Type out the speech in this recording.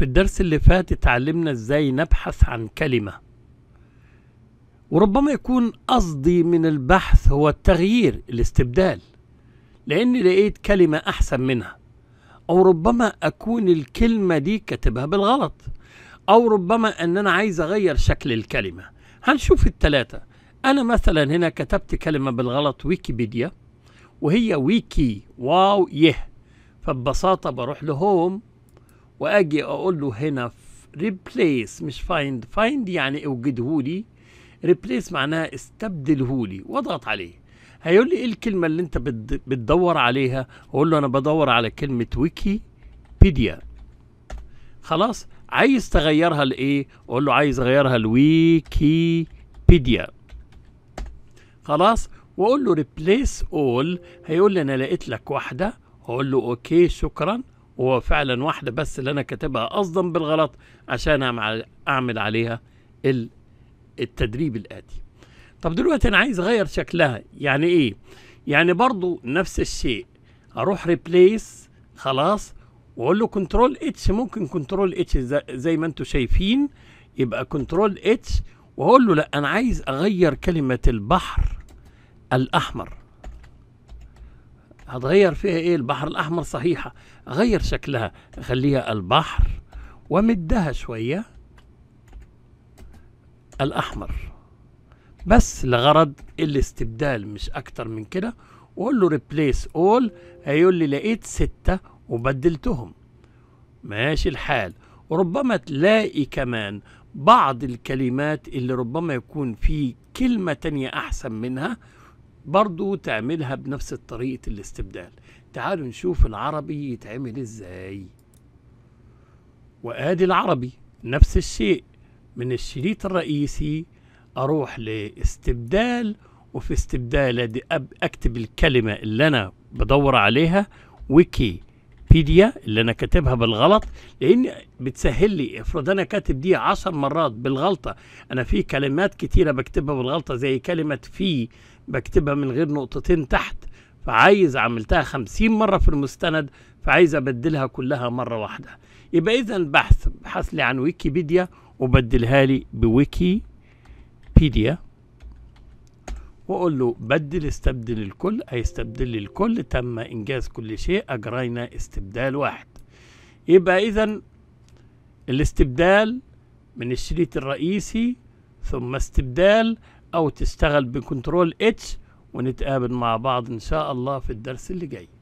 في الدرس اللي فات اتعلمنا ازاي نبحث عن كلمة وربما يكون قصدي من البحث هو التغيير الاستبدال لاني لقيت كلمة احسن منها او ربما اكون الكلمة دي كاتبها بالغلط او ربما ان انا عايز اغير شكل الكلمة هنشوف التلاتة انا مثلا هنا كتبت كلمة بالغلط ويكيبيديا وهي ويكي واو يه فببساطة بروح لهوم واجي اقول له هنا ريبليس مش فايند فايند يعني اوجدهولي ريبليس معناها استبدلهولي واضغط عليه هيقول لي ايه الكلمه اللي انت بتدور عليها اقول له انا بدور على كلمه ويكي بيديا خلاص عايز تغيرها لايه اقول له عايز اغيرها لويكيبيديا خلاص واقول له ريبليس اول هيقول لي انا لقيت لك واحده اقول له اوكي شكرا هو فعلا واحدة بس اللي أنا كاتبها قصدا بالغلط عشان أعمل عليها التدريب الآتي طب دلوقتي أنا عايز أغير شكلها يعني إيه؟ يعني برضو نفس الشيء أروح ريبليس خلاص وأقول له كنترول اتش ممكن كنترول اتش زي ما أنتم شايفين يبقى كنترول اتش وأقول له لا أنا عايز أغير كلمة البحر الأحمر هتغير فيها ايه البحر الاحمر صحيحه اغير شكلها اخليها البحر ومدها شويه الاحمر بس لغرض الاستبدال مش اكتر من كده واقول له ريبليس اول هيقول لي لقيت سته وبدلتهم ماشي الحال وربما تلاقي كمان بعض الكلمات اللي ربما يكون في كلمه تانية احسن منها برضو تعملها بنفس طريقة الاستبدال تعالوا نشوف العربي يتعمل ازاي وادي العربي نفس الشيء من الشريط الرئيسي اروح لاستبدال وفي استبدال دي اكتب الكلمة اللي انا بدور عليها وكي ويكيبيديا اللي انا كاتبها بالغلط لان بتسهل لي افرض انا كاتب دي عشر مرات بالغلطه انا في كلمات كتيره بكتبها بالغلطه زي كلمه في بكتبها من غير نقطتين تحت فعايز عملتها خمسين مره في المستند فعايز ابدلها كلها مره واحده يبقى اذا بحث بحث لي عن ويكيبيديا وبدلها لي بويكيبيديا واقول له بدل استبدل الكل اي استبدل الكل تم انجاز كل شيء اجرينا استبدال واحد يبقى اذا الاستبدال من الشريط الرئيسي ثم استبدال او تشتغل بكنترول اتش ونتقابل مع بعض ان شاء الله في الدرس اللي جاي